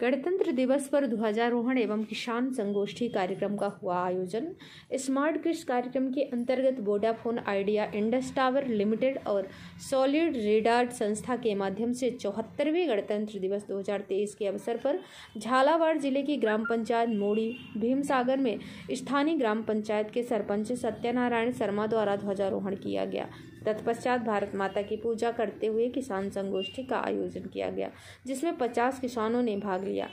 गणतंत्र दिवस पर ध्वजारोहण एवं किसान संगोष्ठी कार्यक्रम का हुआ आयोजन स्मार्ट कृषि कार्यक्रम के अंतर्गत Vodafone Idea Indus tower limited और सॉलिड रेडार संस्था के माध्यम से चौहत्तरवें गणतंत्र दिवस 2023 के अवसर पर झालावाड़ जिले की ग्राम पंचायत मोड़ी भीमसागर में स्थानीय ग्राम पंचायत के सरपंच सत्यनारायण शर्मा द्वारा ध्वजारोहण किया गया तत्पश्चात भारत माता की पूजा करते हुए किसान संगोष्ठी का आयोजन किया गया जिसमें पचास किसानों ने भाग भाग लिया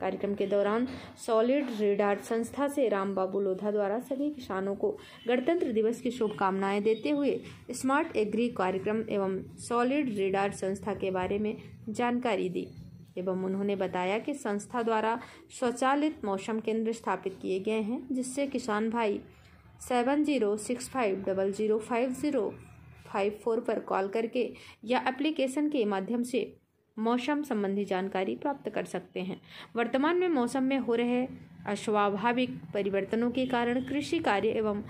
कार्यक्रम के दौरान सॉलिड रेडार संस्था से राम बाबू लोधा द्वारा सभी किसानों को गणतंत्र दिवस की शुभकामनाएं देते हुए स्मार्ट एग्री कार्यक्रम एवं सॉलिड रेडार संस्था के बारे में जानकारी दी एवं उन्होंने बताया कि संस्था द्वारा स्वचालित मौसम केंद्र स्थापित किए गए हैं जिससे किसान भाई seven zero six five double zero five zero five four पर कॉल करके या एप्लीकेशन के माध्यम से मौसम संबंधी जानकारी प्राप्त कर सकते हैं वर्तमान में मौसम में हो रहे अस्वाभाविक परिवर्तनों के कारण कृषि कार्य एवं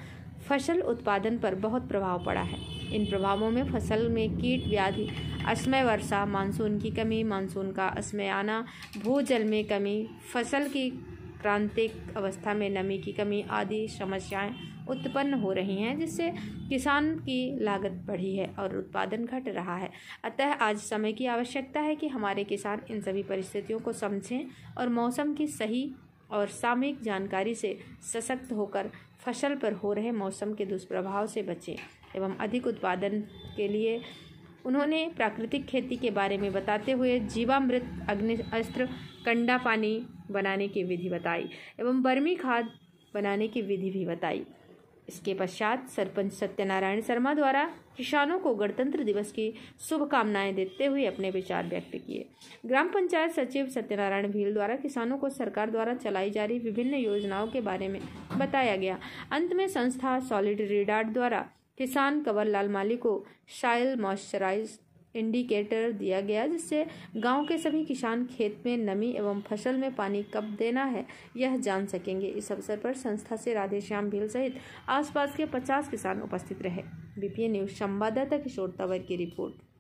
फसल उत्पादन पर बहुत प्रभाव पड़ा है इन प्रभावों में फसल में कीट व्याधि असमय वर्षा मानसून की कमी मानसून का असमय आना भूजल में कमी फसल की क्रांतिक अवस्था में नमी की कमी आदि समस्याएं उत्पन्न हो रही हैं जिससे किसान की लागत बढ़ी है और उत्पादन घट रहा है अतः आज समय की आवश्यकता है कि हमारे किसान इन सभी परिस्थितियों को समझें और मौसम की सही और सामयिक जानकारी से सशक्त होकर फसल पर हो रहे मौसम के दुष्प्रभाव से बचें एवं अधिक उत्पादन के लिए उन्होंने प्राकृतिक खेती के बारे में बताते हुए जीवामृत अग्नि अस्त्र कंडा पानी बनाने की विधि बताई एवं बर्मी खाद बनाने की विधि भी बताई इसके पश्चात सरपंच सत्यनारायण शर्मा द्वारा किसानों को गणतंत्र दिवस की शुभकामनाएं देते हुए अपने विचार व्यक्त किए ग्राम पंचायत सचिव सत्यनारायण भील द्वारा किसानों को सरकार द्वारा चलाई जा रही विभिन्न योजनाओं के बारे में बताया गया अंत में संस्था सॉलिड रिडार्ड द्वारा किसान कंवर लाल माली को शायल मॉइस्चराइज इंडिकेटर दिया गया जिससे गांव के सभी किसान खेत में नमी एवं फसल में पानी कब देना है यह जान सकेंगे इस अवसर पर संस्था से राधेश्याम भील सहित आसपास के 50 किसान उपस्थित रहे बीपीए न्यूज संवाददाता किशोर तंवर की रिपोर्ट